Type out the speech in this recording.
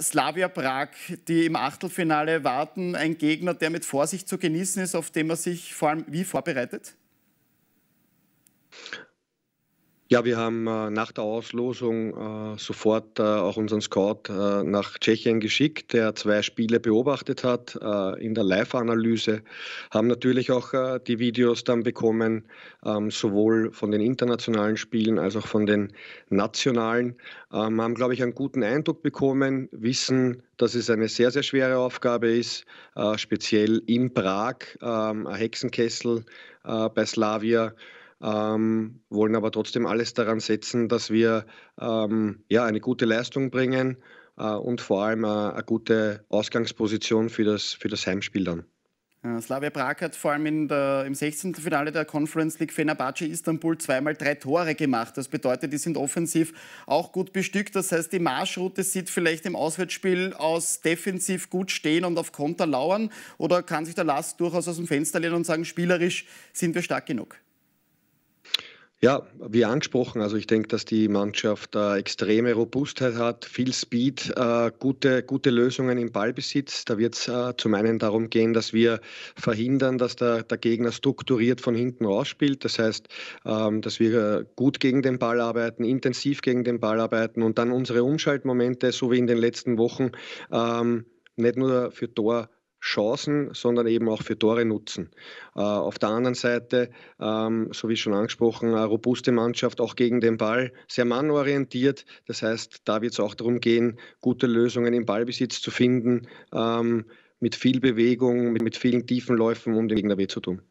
Slavia Prag, die im Achtelfinale warten, ein Gegner, der mit Vorsicht zu genießen ist, auf den man sich vor allem wie vorbereitet? Ja, wir haben äh, nach der Auslosung äh, sofort äh, auch unseren Scout äh, nach Tschechien geschickt, der zwei Spiele beobachtet hat äh, in der Live-Analyse, haben natürlich auch äh, die Videos dann bekommen, ähm, sowohl von den internationalen Spielen als auch von den nationalen, ähm, haben, glaube ich, einen guten Eindruck bekommen, wissen, dass es eine sehr, sehr schwere Aufgabe ist, speziell in Prag, ähm, ein Hexenkessel bei Slavia ähm, wollen aber trotzdem alles daran setzen, dass wir ähm, ja, eine gute Leistung bringen äh, und vor allem äh, eine gute Ausgangsposition für das, für das Heimspiel dann. Äh, Slavia Prag hat vor allem der, im 16. Finale der Conference League Fenerbahce Istanbul zweimal drei Tore gemacht. Das bedeutet, die sind offensiv auch gut bestückt. Das heißt, die Marschroute sieht vielleicht im Auswärtsspiel aus defensiv gut stehen und auf Konter lauern. Oder kann sich der Last durchaus aus dem Fenster lehnen und sagen, spielerisch sind wir stark genug? Ja, wie angesprochen, also ich denke, dass die Mannschaft äh, extreme Robustheit hat, viel Speed, äh, gute, gute Lösungen im Ballbesitz. Da wird es äh, zum einen darum gehen, dass wir verhindern, dass der, der Gegner strukturiert von hinten rausspielt. Das heißt, ähm, dass wir äh, gut gegen den Ball arbeiten, intensiv gegen den Ball arbeiten und dann unsere Umschaltmomente, so wie in den letzten Wochen, ähm, nicht nur für Tor Chancen, sondern eben auch für Tore nutzen. Äh, auf der anderen Seite, ähm, so wie schon angesprochen, eine robuste Mannschaft auch gegen den Ball, sehr mannorientiert. Das heißt, da wird es auch darum gehen, gute Lösungen im Ballbesitz zu finden, ähm, mit viel Bewegung, mit, mit vielen tiefen Läufen, um den Gegner weh zu tun.